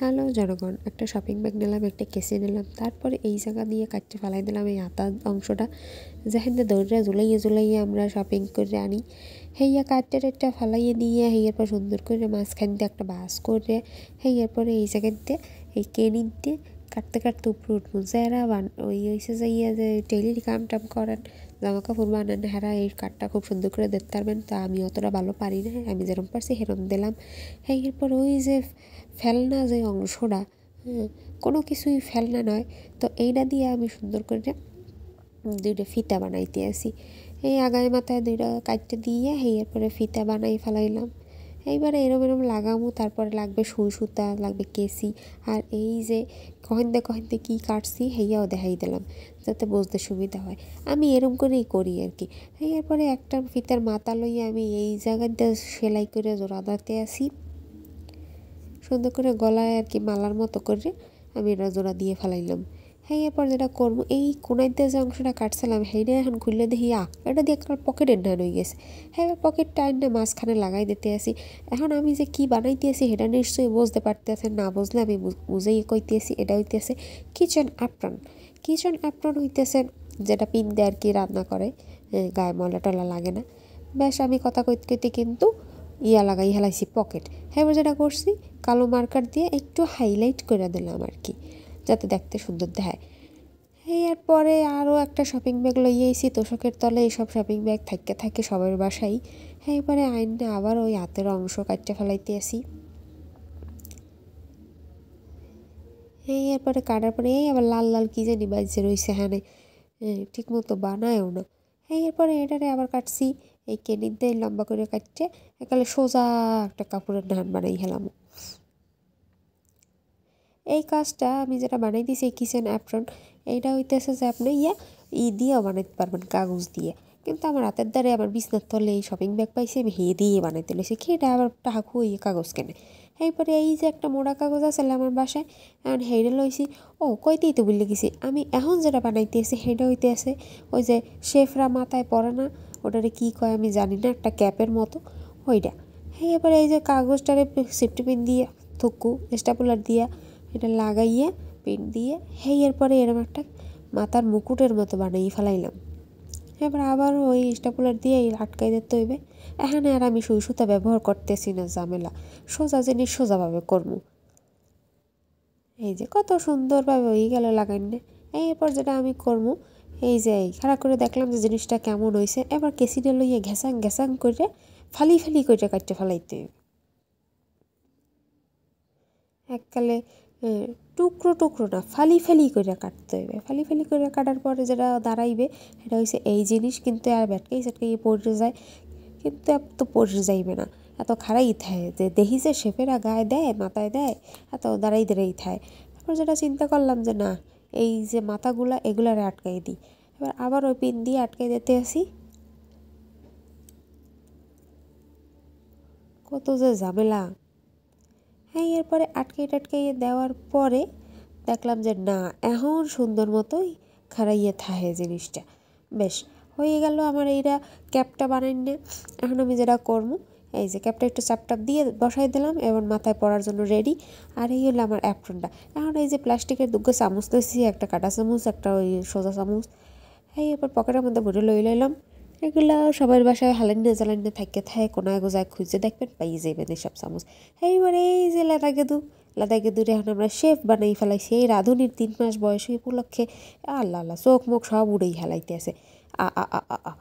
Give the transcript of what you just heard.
hello জনগণ একটা shopping bag নিলাম একটা কেসে নিলাম তারপরে এই জায়গা দিয়ে কাটতে ফেলাই দিলাম এই আতা অংশটা যেহেতু দৌড়ে জুলাইয়ে জুলাইয়ে আমরা শপিং করে আনি হেইয়া কাটতে একটা ফালাইয়ে দিয়ে হেইয়ার পর সুন্দর করে মাঝখান দিয়ে একটা বাস করে হেইয়ার পরে এই জায়গাতে এই কেনি দিয়ে কাটতে কাটতে উপরে উঠবো যারা ওই ওইসে যাইয়া যে টেলির কাম টাম করেন জামা কাপড় বানান হ্যাঁ এই কাঠটা খুব সুন্দর করে দেখতে পারবেন তো আমি অতটা ভালো পারি না হ্যাঁ, আমি যেরম পারছি সেরম দিলাম হ্যাঁ এরপর ওই যে ফেলনা যে অংশটা হ্যাঁ কোনো কিছুই ফেলনা নয় তো এইটা দিয়ে আমি সুন্দর করে দুইটা ফিতা বানাইতে আসি এই আগায় মাথায় দুইটা কাটতে দিয়ে হ্যাঁ, এরপরে ফিতা বানাই ফেলাইলাম এইবারে এরম এরম লাগামো তারপরে লাগবে সুই সুতা লাগবে কেসি আর এই যে কহেন্দে কহেন্দে কী কাটছি হেইয়াও দেখাই দিলাম যাতে বুঝতে সুবিধা হয় আমি এরম করেই করি আর কি এরপরে একটা ফিতার মাথা লইয়ে আমি এই জায়গাটা সেলাই করে জোড়া দাঁড়াতে আসি সুন্দর করে গলায় আর কি মালার মতো করে আমি এটা জোড়া দিয়ে ফেলাইলাম হ্যাঁ এরপর যেটা করবো এই কোনাইতে দিয়ে যে অংশটা কাটছিলাম হেঁটে এখন খুললে দেখি আ এটা দিয়ে একটা পকেটের ডান হয়ে গেছে হ্যাঁ পকেট টাইন মাঝখানে লাগাই দিতে আসি এখন আমি যে কী আসি সেটা নিশ্চয়ই বুঝতে পারতেছে না বুঝলে আমি বুঝেই কইতেছি এটা হইতেছে কিচেন অ্যাপ্রন কিচেন অ্যাপ্রন হইতেছে যেটা পিন দেয় আর কি রান্না করে গায়ে মলা টলা লাগে না ব্যাস আমি কথা কইতে কইতে কিন্তু ইয়া লাগাই হেলাইছি পকেট হ্যাঁ যেটা করছি কালো মার্কার দিয়ে একটু হাইলাইট করে দিলাম আর কি যাতে দেখতে সুন্দর দেখায় এর পরে আরও একটা শপিং ব্যাগ লইয়েছি তোষকের তলে এইসব শপিং ব্যাগ থাকতে থাকে সবার বাসাই হ্যাঁ এবারে আইনটা আবার ওই হাতের অংশ কাটতে ফেলাইতে আসি এই এরপরে কাটার পরে এই আবার লাল লাল কী জানি বাজছে রয়েছে হ্যাঁ ঠিক মতো বানায়ও না হ্যাঁ এরপরে এটারে আবার কাটছি এই কেনির দিয়ে লম্বা করে কাটছে একালে সোজা একটা কাপড়ের ধান বানাই হেলাম এই কাজটা আমি যেটা বানাই দিছি এই কিচেন অ্যাপ্রন এইটা হইতেছে যে আপনি ইয়া ই দিয়েও বানাইতে পারবেন কাগজ দিয়ে কিন্তু আমার হাতের দ্বারে আবার বিছনার তলে এই শপিং ব্যাগ পাইছি আমি হে দিয়ে বানাইতে লেছি খেয়েটা আবার টাকা খুঁয়ে কাগজ কেনে এরপরে এই যে একটা মোড়া কাগজ আছে আমার বাসায় এখন হেইডে লইছি ও কইতেই তো বলে গেছি আমি এখন যেটা বানাইতেছি হেডে হইতে আছে ওই যে শেফরা মাথায় পড়ে না ওটারে কী কয় আমি জানি না একটা ক্যাপের মতো ওইটা হ্যাঁ এবারে এই যে কাগজটারে সেফটিপিন দিয়ে থুকু স্টাপুলার দিয়া এটা লাগাইয়ে পেট দিয়ে হেই এরপরে এরম একটা মাথার মুকুটের মতো বানাই ফেলাইলাম এবার আবার ওই স্টাপুলার দিয়ে আটকাই দিতে হইবে এখানে আর আমি সুই সুতা ব্যবহার করতেছি না ঝামেলা সোজা জিনিস সোজাভাবে করব এই যে কত সুন্দরভাবে হয়ে গেল লাগাইনে এই এরপর যেটা আমি করবো এই যে এই খারাপ করে দেখলাম যে জিনিসটা কেমন হয়েছে এবার কেসিটা লইয়ে ঘেসাং ঘেসাং করে ফালি ফালি করে কাটতে ফেলাইতে এককালে টুকরো টুকরো না ফালি ফালি করে কাটতে হবে ফালি ফালি করে কাটার পরে যেটা দাঁড়াইবে সেটা হচ্ছে এই জিনিস কিন্তু আর ব্যাটকেই সেটকাই পড়ে যায় কিন্তু এত তো পড়ে যাইবে না এত খারাই থায় যে দেখি যে শেফেরা গায়ে দেয় মাথায় দেয় এত দাঁড়াই দাঁড়াই থায় তারপর যেটা চিন্তা করলাম যে না এই যে মাথাগুলা এগুলারে আটকাই দিই এবার আবার ওই পিন দিয়ে আটকাই দিতে আসি কত যে ঝামেলা হ্যাঁ এরপরে আটকে টাটকাইয়ে দেওয়ার পরে দেখলাম যে না এখন সুন্দর মতোই খাড়াইয়ে থাহে জিনিসটা বেশ হয়ে গেল আমার এইরা ক্যাপটা বানাই না এখন আমি যেটা করবো এই যে ক্যাপটা একটু চাপটাপ দিয়ে বসাই দিলাম এবং মাথায় পরার জন্য রেডি আর এই হলো আমার অ্যাপ্রনটা এখন এই যে প্লাস্টিকের দুগ্গো চামচ লইছি একটা কাটা চামচ একটা ওই সোজা চামচ এই এরপর পকেটের মধ্যে ভরে লই লইলাম এগুলা সবার বাসায় হালেন্ডে জালেন্ডে থাকে থাকে কোনায় গোজায় খুঁজে দেখবেন পাই যাবেন এসব চামচ এইবার মানে এই যে লাদা গেদু লাদা গেদুর এখন আমরা শেফ বানাই ফেলাইছি এই রাঁধুনির তিন মাস বয়স উপলক্ষে আল্লাহ আল্লাহ চোখ মুখ সব উড়েই হেলাইতে আছে আ আ আ আ